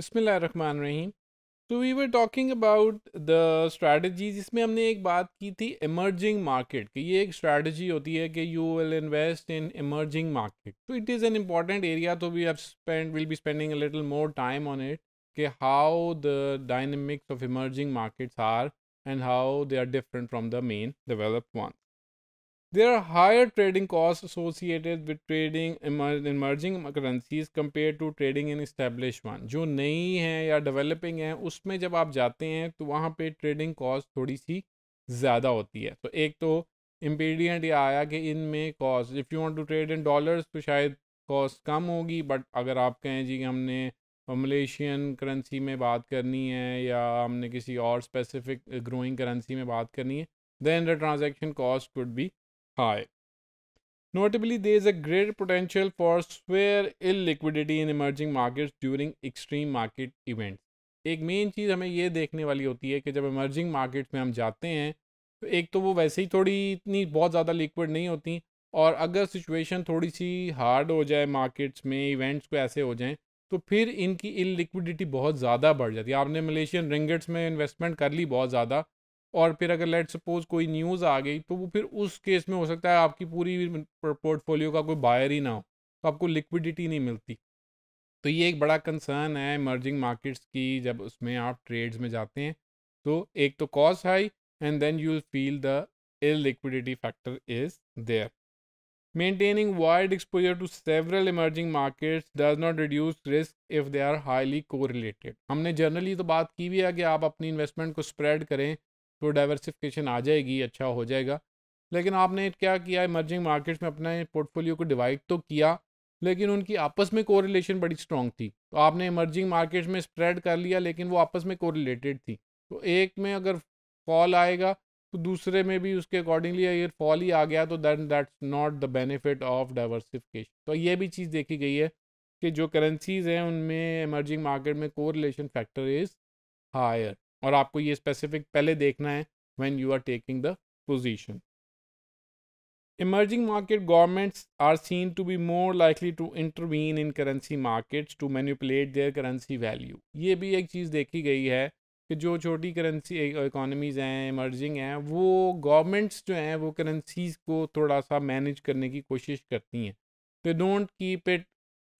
बसमिल रन रहीम तो we were talking about the strategy जिसमें हमने एक बात की थी इमर्जिंग मार्केट की ये एक स्ट्रैटी होती है कि you will invest in emerging market तो it is an important area तो we have spend will be spending a little more time on it कि how the dynamics of emerging markets are and how they are different from the main developed one There are higher trading costs associated with trading emerging currencies compared to trading in established one. जो नई हैं या developing हैं उसमें जब आप जाते हैं तो वहाँ पर trading cost थोड़ी सी ज़्यादा होती है तो एक तो इम्पीडियंट यह आया कि इनमें cost if you want to trade in dollars तो शायद कॉस्ट कम होगी बट अगर आप कहें जी कि हमने मलेशियन करेंसी में बात करनी है या हमने किसी और स्पेसिफिक ग्रोइंग करेंसी में बात करनी है then the transaction cost would be high. Notably, there is a greater potential for severe illiquidity in emerging markets during extreme market events. एक मेन चीज़ हमें ये देखने वाली होती है कि जब इमर्जिंग मार्केट्स में हम जाते हैं तो एक तो वो वैसे ही थोड़ी इतनी बहुत ज़्यादा लिक्विड नहीं होती और अगर सिचुएशन थोड़ी सी हार्ड हो जाए मार्केट्स में इवेंट्स को तो ऐसे हो जाएं तो फिर इनकी इलिक्विडिटी बहुत ज़्यादा बढ़ जाती है आपने मलेशियन रिंगट्स में इन्वेस्टमेंट कर ली बहुत ज़्यादा और फिर अगर लेट सपोज कोई न्यूज़ आ गई तो वो फिर उस केस में हो सकता है आपकी पूरी पोर्टफोलियो का कोई बायर ही ना हो तो आपको लिक्विडिटी नहीं मिलती तो ये एक बड़ा कंसर्न है इमर्जिंग मार्केट्स की जब उसमें आप ट्रेड्स में जाते हैं तो एक तो cost high and then you feel the liquidity factor is there maintaining wide exposure to several emerging markets does not reduce risk if they are highly correlated हमने जनरली तो बात की भी है कि आप अपनी इन्वेस्टमेंट को स्प्रेड करें तो डाइवर्सिफिकेशन आ जाएगी अच्छा हो जाएगा लेकिन आपने क्या किया इमर्जिंग मार्केट्स में अपने पोर्टफोलियो को डिवाइड तो किया लेकिन उनकी आपस में कोरिलेशन बड़ी स्ट्रॉन्ग थी तो आपने इमर्जिंग मार्केट्स में स्प्रेड कर लिया लेकिन वो आपस में कोरिलेटेड थी तो एक में अगर फॉल आएगा तो दूसरे में भी उसके अकॉर्डिंगली अगर फॉल ही आ गया तो then that's not the benefit of diversification तो ये भी चीज़ देखी गई है कि जो करेंसीज हैं उनमें इमर्जिंग मार्केट में कोरिलेशन फैक्टर इज़ हायर और आपको ये स्पेसिफिक पहले देखना है when you are taking the position emerging market governments are seen to be more likely to intervene in currency markets to manipulate their currency value ये भी एक चीज़ देखी गई है कि जो छोटी करेंसी इकोनॉमीज हैं इमर्जिंग हैं वो गवर्नमेंट्स जो हैं वो करेंसीज को थोड़ा सा मैनेज करने की कोशिश करती हैं they don't keep it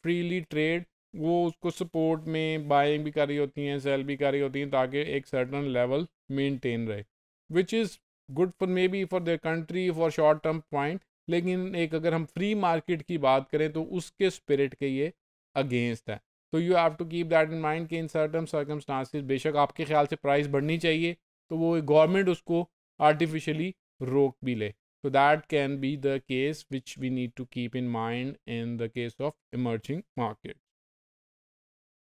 freely trade वो उसको सपोर्ट में बाइंग भी कर रही होती हैं सेल भी कर रही होती हैं ताकि एक सर्टन लेवल मेंटेन रहे which is good for maybe for the country for short term point लेकिन एक अगर हम फ्री मार्केट की बात करें तो उसके स्पिरिट के ये अगेंस्ट है तो you have to keep that in mind कि इन सर्टन सर्कमस्टांसिस बेशक आपके ख्याल से प्राइस बढ़नी चाहिए तो वो गवर्नमेंट उसको आर्टिफिशली रोक भी ले तो that can be the case which we need to keep in mind in the case of emerging market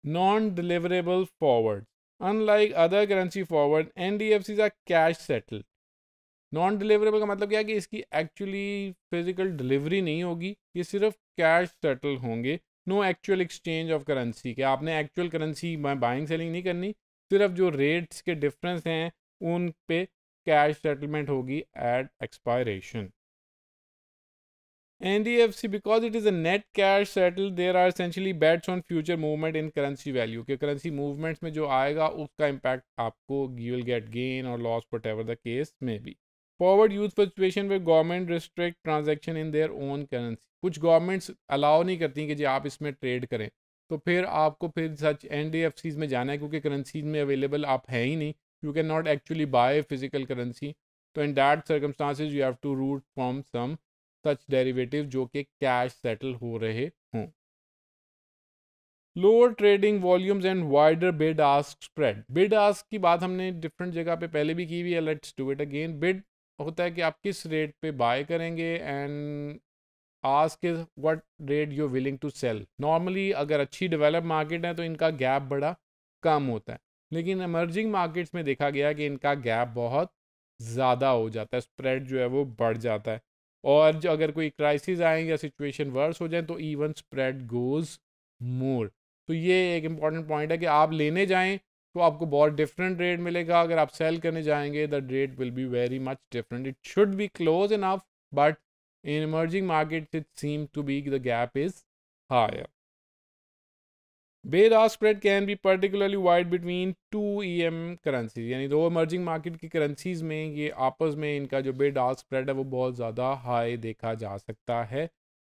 non non-deliverable forwards. Unlike other currency forward, NDFCs are cash settle non deliverable का मतलब क्या है कि इसकी actually physical delivery नहीं होगी ये सिर्फ कैश सेटल होंगे no actual exchange of currency क्या आपने एक्चुअल करेंसी बाइंग सेलिंग नहीं करनी सिर्फ जो रेट्स के डिफरेंस हैं उन पे कैश सेटलमेंट होगी at expiration NDFC because it is a net cash settle there are essentially bets on future movement in currency value के करेंसी मूवमेंट्स में जो आएगा उसका इम्पैक्ट आपको यू विल गेट गेन और loss whatever the case में भी forward use for situation where government restrict transaction in their own currency कुछ गवर्नमेंट्स अलाउ नहीं करती कि जी आप इसमें ट्रेड करें तो फिर आपको फिर सच एन में जाना है क्योंकि करेंसीज में अवेलेबल आप हैं ही नहीं you can not actually buy physical currency तो in that circumstances you have to route from some such derivative जो कि कैश सेटल हो रहे हों lower trading volumes and wider bid ask spread bid ask की बात हमने डिफरेंट जगह पे पहले भी की हुई है let's do it again bid होता है कि आप किस रेट पे बाय करेंगे and ask is what rate you willing to sell normally अगर अच्छी डेवलप मार्केट है तो इनका गैप बड़ा कम होता है लेकिन इमर्जिंग मार्केट्स में देखा गया कि इनका गैप बहुत ज़्यादा हो जाता है स्प्रेड जो है वो बढ़ जाता है और जो अगर कोई क्राइसिस आए या सिचुएशन वर्स हो जाए तो इवन स्प्रेड गोज़ मोर तो ये एक इम्पॉर्टेंट पॉइंट है कि आप लेने जाएं तो आपको बहुत डिफरेंट रेट मिलेगा अगर आप सेल करने जाएंगे the rate will be very much different it should be close enough but in emerging market it seem to be the gap is higher bid ask spread can be particularly wide between two E M currencies यानी दो emerging market की currencies में ये आपस में इनका जो बेरास spread है वो बहुत ज़्यादा हाई देखा जा सकता है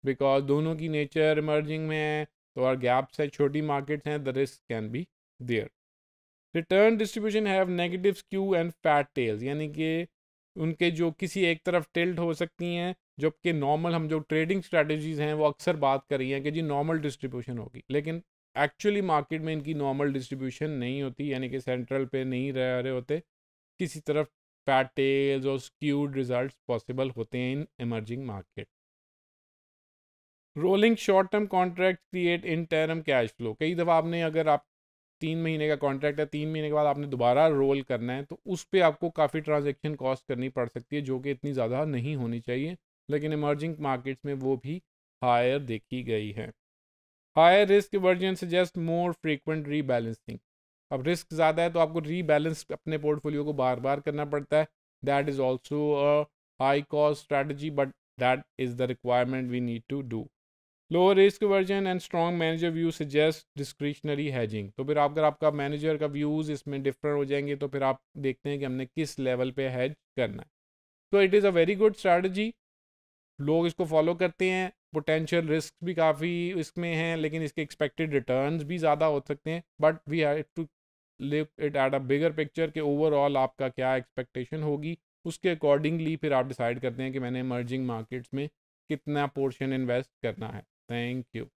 बिकॉज दोनों की नेचर इमर्जिंग में है तो और गैप्स हैं छोटी मार्केट्स हैं the risk can be their return distribution have negative skew and fat tails यानी कि उनके जो किसी एक तरफ टिल्ट हो सकती हैं जबकि नॉर्मल हम जो ट्रेडिंग स्ट्रेटजीज हैं वो अक्सर बात कर रही हैं कि जी नॉर्मल डिस्ट्रीब्यूशन होगी लेकिन एक्चुअली मार्केट में इनकी नॉर्मल डिस्ट्रीब्यूशन नहीं होती यानी कि सेंट्रल पे नहीं रह रहे होते किसी तरफ पैटेल्स और स्क्यूड रिजल्ट्स पॉसिबल होते हैं in emerging market rolling short term contract create interim cash flow कई दफ़ा आपने अगर आप तीन महीने का कॉन्ट्रैक्ट है तीन महीने के बाद आपने दोबारा रोल करना है तो उस पर आपको काफ़ी ट्रांजेक्शन कॉस्ट करनी पड़ सकती है जो कि इतनी ज़्यादा नहीं होनी चाहिए लेकिन इमर्जिंग मार्केट्स में वो भी हायर देखी गई है higher risk aversion suggest more frequent rebalancing अब रिस्क ज़्यादा है तो आपको रीबैलेंस अपने पोर्टफोलियो को बार बार करना पड़ता है that is also a high cost strategy but that is the requirement we need to do lower risk aversion and strong manager view suggest discretionary hedging तो फिर अगर आपका मैनेजर का व्यूज़ इसमें डिफरेंट हो जाएंगे तो फिर आप देखते हैं कि हमने किस लेवल पे हैज करना है तो it is a very good strategy लोग इसको फॉलो करते हैं पोटेंशियल रिस्क भी काफ़ी इसमें हैं लेकिन इसके एक्सपेक्टेड रिटर्न भी ज़्यादा हो सकते हैं but we have to leave it at a bigger picture के ओवरऑल आपका क्या एक्सपेक्टेशन होगी उसके अकॉर्डिंगली फिर आप डिसाइड करते हैं कि मैंने इमर्जिंग मार्केट्स में कितना पोर्शन इन्वेस्ट करना है थैंक यू